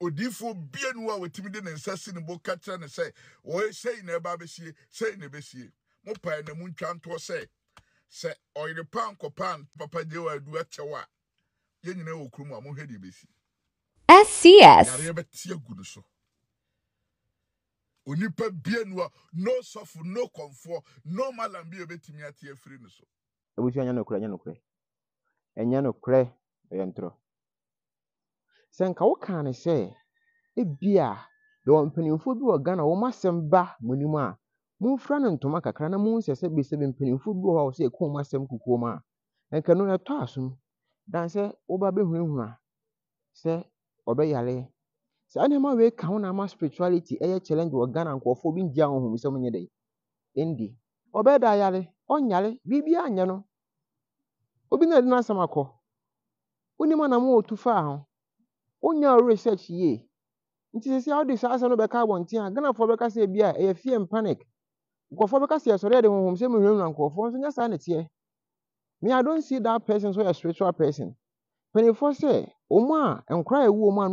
odiifoɔ bie no a wɔtumi de ne nsa si ne bo ka ne sɛ wɔyɛ sɛi na ɛba abɛsie sɛi na ɛbɛsie mopae na mu ntwa ntoɔ sɛ sɛ ɔyere pa nkɔpa papa gye wɔ adu akyɛw a yɛn nyinaa wɔ kurom a mohwɛ deɛ bɛsi SCS. Yàrá yẹn bẹ tí egu ni so. Onipa bie nu a no sɔfo no kɔnfoɔ no malam bi a bɛ tìmí ati efiri so. Ebusu anya n'okura anya ɛyɛ ntorɔ. Sɛ anka wokaa no sɛ, ebia yɛwɔ mpanimfoɔ bi wɔ Ghana a wɔn asɛm ba mo anim a, momfira no ntoma kakra na monhu sɛsɛbesɛbe mpanimfoɔ bi wɔ hɔ a wɔse ɛkɔn mu asɛm kukuo mu a, anka ɛno no, ɛtɔ asom. Dan sɛ woba bɛhunahuna sɛ ɔbɛyare. Saa nneɛma wei ka ho na ama spirituality ɛyɛ challenge wɔ Ghana a nkurɔfoɔ bi ngye ahohomsɛm nyɛ dɛn, ɛndi. Ɔbɛda ayare, ɔnyare, biribiara nyɛ no. Obi na ɛde n'asɛm akɔ. Wonim anammɔn a ɔtu faa ho. wonyaa research yie nti sɛ sɛ wode saa asɛm no bɛka abɔnten a ghanafoɔ bɛka sɛ bi a ɛyɛ fear panic nkurɔfoɔ bɛka sɛ yɛsɔre yɛde honhom sɛ mehwɛmura nkurɔfoɔ nso nyɛ saa ne teɛ me i don't see that person so a spiritual person mpanimfoɔ sɛ wɔn a nkora a ɛwu wɔn a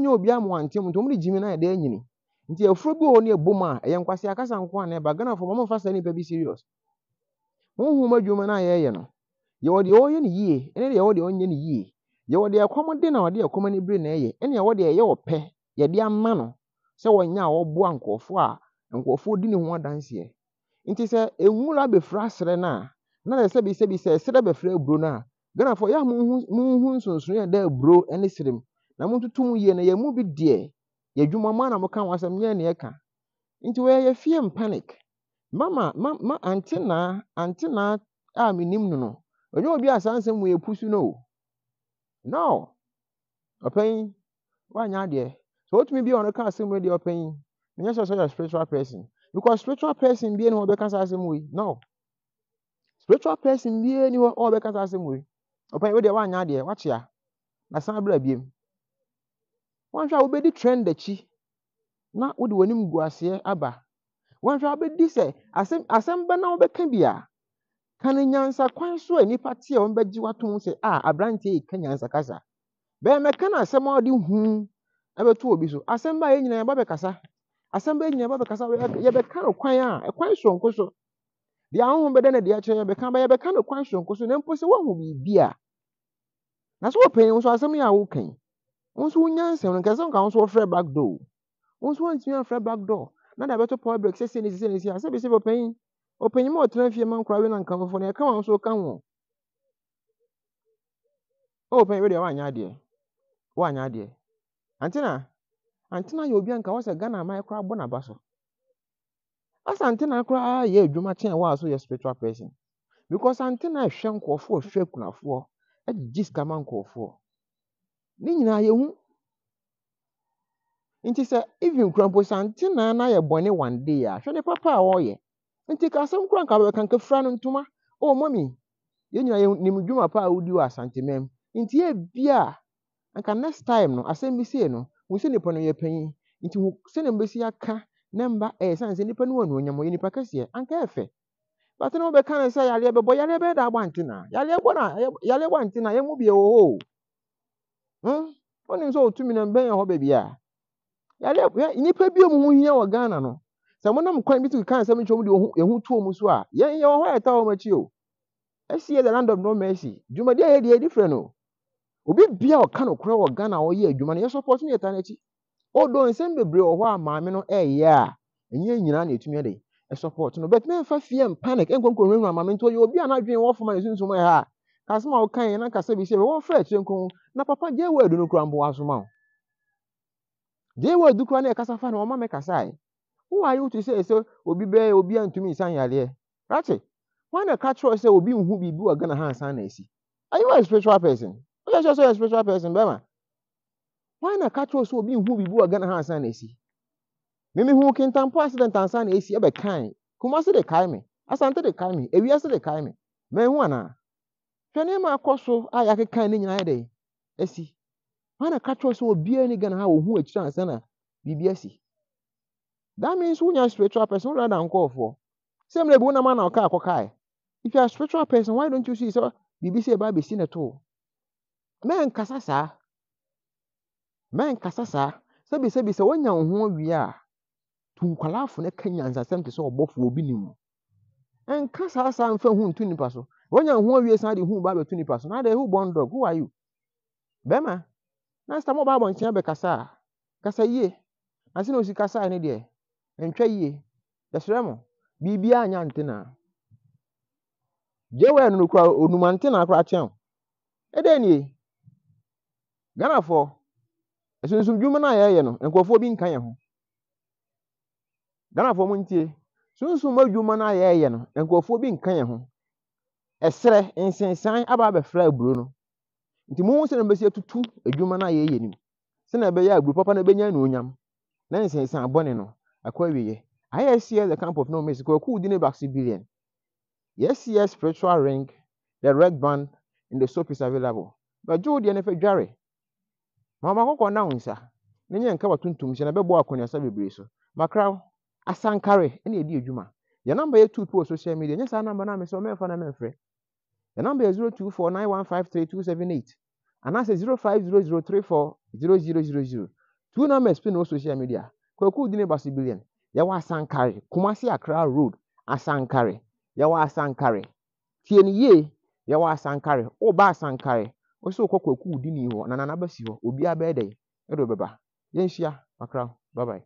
no obi ama a anyini nti afuro bi wɔ ne ɛbɔ a ɛyɛ nkwasi akasa nko na ɛba ghanafoɔ wɔn mfa saa nipa bi serious honhom adwuma no a yɛreyɛ yɛwɔ deɛ ɛkɔm de na ɔde ɛkɔm ani bere na ɛyɛ ɛne ɛwɔ deɛ ɛyɛ ɔpɛ yɛde ama no sɛ wɔnyɛ a wɔboa nkurɔfoɔ a nkurɔfoɔ di ne ho adanseɛ nti sɛ nwura abɛfra serɛ no a na yɛ sɛ bisɛ bisɛ serɛ bɛfra aburo no ghanafoɔ yɛ a monhu nsonsonoeɛ dɛ aburo ne serɛ mu na montoto mu yie na yɛn mu bi deɛ yɛadwuma mu ana moka ho asɛm nyɛ ne ɛka nti wɔyɛ yɛfie mpanic mama ma ma antenaa antenaa a menim no no ɔnyɛ obi a saa nsɛm mu yɛpusu no now ɔpanyin wanyɛ adeɛ bi a ɔno ka asɛm mu deɛ ɔpanyin menyɛ sɛ sɛ spiritual person because spiritual person bie ne hɔ ɔbɛka saa asɛm no spiritual person bie ne hɔ ɔbɛka saa asɛm wei ɔpanyin wo deɛ wanyɛ adeɛ wakyea na san abira biem wɔnhwɛ a wobɛdi trend akyi na wode w'anim gu aseɛ aba wɔnhwɛ a sɛ asem asem bɛ na wobɛka bi a ka no nyansa kwan so a nnipa te a wɔbɛgye wato sɛ a yi ka nyansa kasa bɛɛmɛka na asɛm a hu ɛbɛto obi so asɛm ba yɛ yɛba bɛkasa asɛm ba yɛba bɛkasa yɛbɛka no kwan a ɛkwan so deɛ ahohom na deɛ akyerɛ yɛbɛka ba na mpo sɛ woahu biribi a na sɛ wɔpɛni wo asɛm yɛ a nso wonya nsɛm no nka nso wɔfrɛ back door na power break sɛsɛ ne sɛsɛ ne sɛ ɔpanyim a ɔtena fie ma nkora na nka foforɔ no yɛka wa nso ka o ɔpanyin we deɛ wanyɛ adeɛ wanyɛ adeɛ antena antena yɛ obi a nka wɔ ghana aman koraa bɔ n'aba so asa antena koraa yɛ adwuma kyɛn a so yɛ spiritual person because antena ɛhwɛ nkurɔfoɔ hwɛ akunafoɔ agye sika ma nkurɔfoɔ ne nyinaa nti even na yɛ bɔne one day a nti ka asɛm kora nka bɛkankafira no ntoma ɔ oh, mɔmi yɛn nyina yɛnim dwuma pa a wodi wɔ asantemam nti yɛ bia anka next time no asɛm bi sei no hu sɛ nipa no yɛ panyin nti hu sɛne mbɛsi aka ne mba ɛyɛ sane sɛ nipa no wɔ anuonyam ɔyɛ nipa kɛseɛ anka ɛfɛ but ne wobɛka no sɛ yareɛ bɛbɔ yareɛ bɛyɛ da abɔ ante na yareɛ bɔ na yareɛ bɔ ante na yɛmu biɛ wɔ hɔ hmm? wonim sɛ ɔtumi no mbɛn hɔ baabi a yareɛ nipa bi mu ho hia wɔ ghana no sɛ monam kwan bi to ka nsɛm ntwom de yɛho tuo mu so a yɛn yɛwɔ hɔ a ɛta wɔn akyi o ɛsi the land of no mercy dwumadi a yɛde yɛdi frɛ no obi bia ɔka no korɛ wɔ ghana a ɔyɛ adwuma no yɛsɔ pɔt no yɛta n'akyi ɔdɔ nsɛm bebree wɔ hɔ a maame no ɛyɛ a ɛnyɛ nyinaa na ɛtumi ɛde ɛsɔ pɔt no bɛtumi ɛmfa fie mpanik ɛnkonko nwura nwura maame nti ɔyɛ obi a n'adwene wɔ fam a esunsun ɛha a kasɛm a ɔka yɛn n'akasa bi sɛ wɔn fɛ akyire nko na papa gye wɔ adunu kura mbo asoma o gye wɔ adukura na ɛkasa fa na ɔma mɛ kasa yɛ who are you to say obi obi ntumi nsan yareɛ rati wọn na ka kyerɛ sɛ obi nhu biribi wɔ gana ha nsan na esi are you a spiritual person wọ́n yẹ sɛ spiritual person wọn na ka kyerɛ sɛ obi nhu biribi wɔ gana ha nsan na esi mímí hu kintampo accident ansan na esi ɛbɛ kan kumasi de kae me asante de kae mi de kae hwɛ nneɛma na ka kyerɛ sɛ obiara ni ha akyire ansan esi. That means when you're a spiritual person rather than call for. Same level na man ka akokai. If you're a spiritual person, why don't you see so BBC about be seen at all? Men kasasa. Men kasasa. Sabi sabi sɛ wonya wo ho awie a to nkwalaafo ne saa nipa so na de who born dog na ba kasa na kasa ne ɛnhwɛ yie yɛsrɛ mo biribiaa anya ntena gye wɔ no nokora onum antena koraa kyɛn ɛdɛn nie ghanafoɔ asunsumdwuma no a yɛyɛ no nkurɔfoɔ bi nka yɛn ho ghanafoɔ mu ntie sunsum adwuma no a yɛyɛ no nkurɔfoɔ bi nka yɛn ho ɛserɛ nsensan aba abɛfra aburo no nti mu mohu sɛne bɛsi atutu adwuma no a yɛyɛ nim sɛne ɛbɛyɛ aburo papa no bɛnya onyam na nsensan bɔne no akɔ awieɛ ISC e the camp of no mercy kwaku di ne baxi billion yes yes spiritual ring the red band in the soap is available but jo deɛ ne fɛ dware mama kɔkɔ na nsa ne nyɛ nka watuntum hyɛ na bɛbɔ akɔneasa bebree so makraw asankare ɛna ɛdi adwuma yɛn namba yɛ two p social media nyɛ saa namba na mesɛ ɔmɛmfa na mɛmfrɛ yɛn namba yɛ zero two four nine one five three two seven eight anaasɛ zero five zero zero three four zero zero zero zero two numbers pin wɔ social media kwaku odineba civilian yawa asankare kumasi accra road asankare yawa asankare tie no yie yɛwɔ asankare ɔba asankare ɔsɛ ɔkɔ kwaku odini hɔ na nana bɛsi obi obiara bɛyɛ dɛ ɛdɔ ya yɛnhyia akra bye bye.